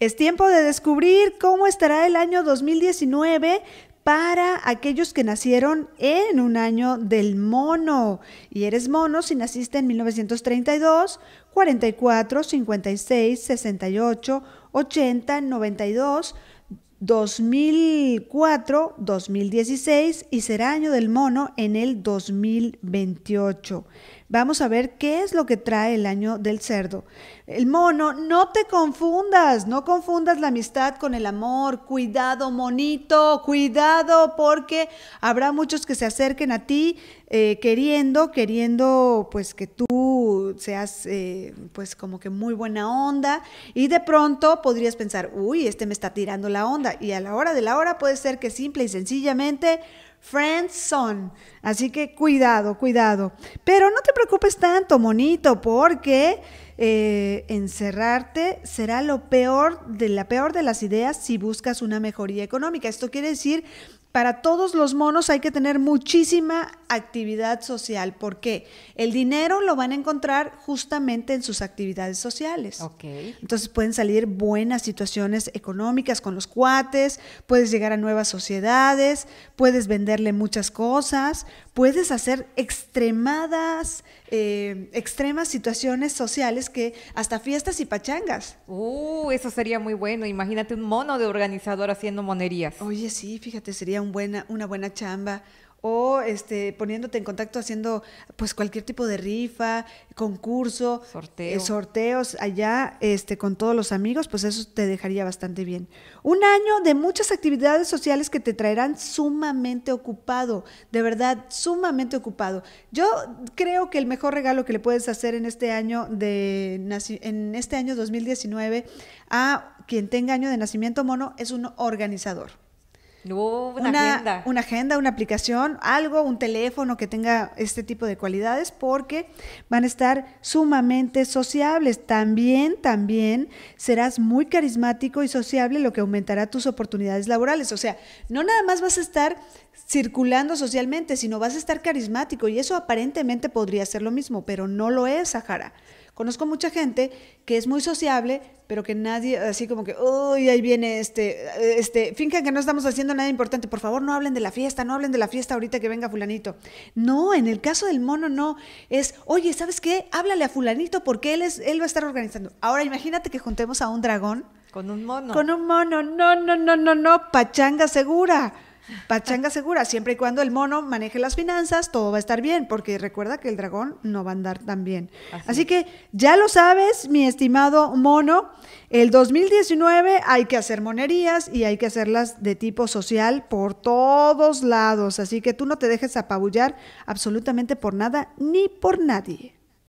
Es tiempo de descubrir cómo estará el año 2019 para aquellos que nacieron en un año del mono. Y eres mono si naciste en 1932, 44, 56, 68, 80, 92, 2004-2016 y será año del mono en el 2028. Vamos a ver qué es lo que trae el año del cerdo. El mono, no te confundas, no confundas la amistad con el amor. Cuidado, monito, cuidado, porque habrá muchos que se acerquen a ti eh, queriendo, queriendo pues que tú seas eh, pues como que muy buena onda y de pronto podrías pensar, uy, este me está tirando la onda y a la hora de la hora puede ser que simple y sencillamente friends son. Así que cuidado, cuidado. Pero no te preocupes tanto, monito, porque eh, encerrarte será lo peor de la peor de las ideas si buscas una mejoría económica. Esto quiere decir para todos los monos hay que tener muchísima actividad social. porque El dinero lo van a encontrar justamente en sus actividades sociales. Okay. Entonces pueden salir buenas situaciones económicas con los cuates, puedes llegar a nuevas sociedades, puedes venderle muchas cosas, puedes hacer extremadas, eh, extremas situaciones sociales que hasta fiestas y pachangas. Uh, eso sería muy bueno. Imagínate un mono de organizador haciendo monerías. Oye, sí, fíjate, sería buena, una buena chamba o este, poniéndote en contacto haciendo pues cualquier tipo de rifa, concurso, eh, sorteos allá este, con todos los amigos, pues eso te dejaría bastante bien. Un año de muchas actividades sociales que te traerán sumamente ocupado, de verdad, sumamente ocupado. Yo creo que el mejor regalo que le puedes hacer en este año de en este año 2019 a quien tenga año de nacimiento mono es un organizador una, Una agenda, una aplicación, algo, un teléfono que tenga este tipo de cualidades porque van a estar sumamente sociables. También, también serás muy carismático y sociable, lo que aumentará tus oportunidades laborales. O sea, no nada más vas a estar circulando socialmente, sino vas a estar carismático y eso aparentemente podría ser lo mismo, pero no lo es, Sahara. Conozco mucha gente que es muy sociable, pero que nadie, así como que, uy, ahí viene este, este, fíjense que no estamos haciendo nada importante, por favor no hablen de la fiesta, no hablen de la fiesta ahorita que venga fulanito. No, en el caso del mono no, es, oye, ¿sabes qué? Háblale a fulanito porque él, es, él va a estar organizando. Ahora imagínate que juntemos a un dragón. Con un mono. Con un mono, no, no, no, no, no, pachanga segura. Pachanga segura, siempre y cuando el mono maneje las finanzas, todo va a estar bien, porque recuerda que el dragón no va a andar tan bien. Así, que ya lo sabes, mi estimado mono, el 2019 hay que hacer monerías y hay que hacerlas de tipo social por todos lados. Así que tú no te dejes apabullar absolutamente por nada ni por nadie.